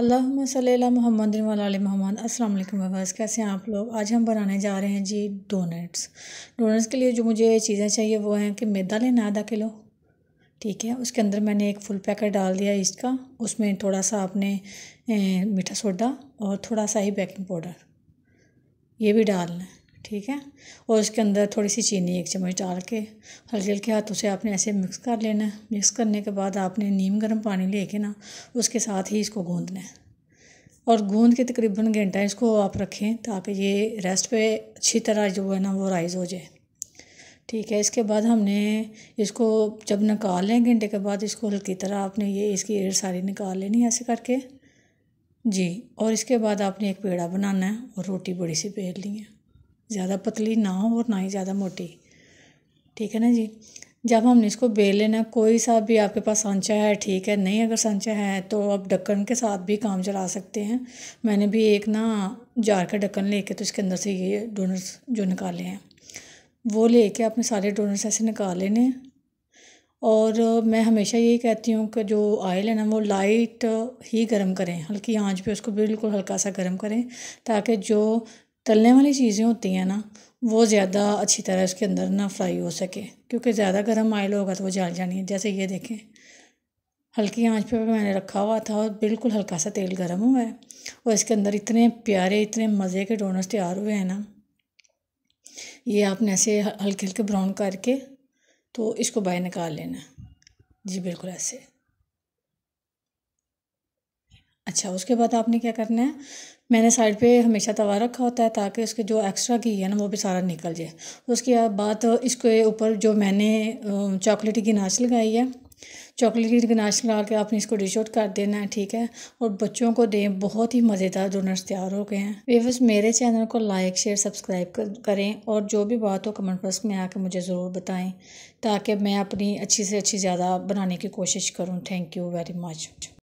अल्लाम महमद वाल महमद अस्सलाम वालेकुम बस कैसे हैं आप लोग आज हम बनाने जा रहे हैं जी डोनट्स डोनट्स के लिए जो मुझे चीज़ें चाहिए वो हैं कि मैदा लेना आधा किलो ठीक है उसके अंदर मैंने एक फुल पैकेट डाल दिया ईस्ट का उसमें थोड़ा सा आपने मीठा सोडा और थोड़ा सा ही बेकिंग पाउडर ये भी डालना है ठीक है और उसके अंदर थोड़ी सी चीनी एक चम्मच डाल के हल्के हल्के हाथों से आपने ऐसे मिक्स कर लेना है मिक्स करने के बाद आपने नीम गर्म पानी लेके ना उसके साथ ही इसको गूँधना है और गूँद के तकरीबन घंटा इसको आप रखें ताकि ये रेस्ट पे अच्छी तरह जो है ना वो राइज़ हो जाए ठीक है इसके बाद हमने इसको जब निकाल लें घंटे के बाद इसको हल्की तरह आपने ये इसकी एयर सारी निकाल लेनी ऐसे करके जी और इसके बाद आपने एक पेड़ा बनाना है और रोटी बड़ी सी पेड़ ली है ज़्यादा पतली ना हो और ना ही ज़्यादा मोटी ठीक है ना जी जब हमने इसको बेल लेना कोई सा भी आपके पास सांचा है ठीक है नहीं अगर सांचा है तो आप ढक्कन के साथ भी काम चला सकते हैं मैंने भी एक ना जार का ढक्कन लेके तो इसके अंदर से ये डोनर्स जो निकाले हैं वो लेके आपने सारे डोनर्स ऐसे निकाल लेने और मैं हमेशा यही कहती हूँ कि जो ऑयल है ना वो लाइट ही गर्म करें हल्की आँच पे उसको बिल्कुल हल्का सा गर्म करें ताकि जो तलने वाली चीज़ें होती हैं ना वो ज़्यादा अच्छी तरह इसके अंदर ना फ्राई हो सके क्योंकि ज़्यादा गर्म आयल होगा तो वो जल जानी है जैसे ये देखें हल्की आंच पे मैंने रखा हुआ था और बिल्कुल हल्का सा तेल गर्म हुआ है और इसके अंदर इतने प्यारे इतने मज़े के डोनट्स तैयार हुए हैं ना ये आपने ऐसे हल्के हल्के ब्राउन करके तो इसको बाहर निकाल लेना जी बिल्कुल ऐसे अच्छा उसके बाद आपने क्या करना है मैंने साइड पे हमेशा तवा रखा होता है ताकि उसके जो एक्स्ट्रा घी है ना वो भी सारा निकल जाए उसके बाद इसके ऊपर जो मैंने चॉकलेट की नाच लगाई है चॉकलेट की गनाश लगा के आपने इसको डिश आउट कर देना है ठीक है और बच्चों को दें बहुत ही मज़ेदार डोनर्स तैयार हो गए हैं बस मेरे चैनल को लाइक शेयर सब्सक्राइब करें और जो भी बात हो कमेंट बॉक्स में आके मुझे ज़रूर बताएं ताकि मैं अपनी अच्छी से अच्छी ज़्यादा बनाने की कोशिश करूँ थैंक यू वेरी मच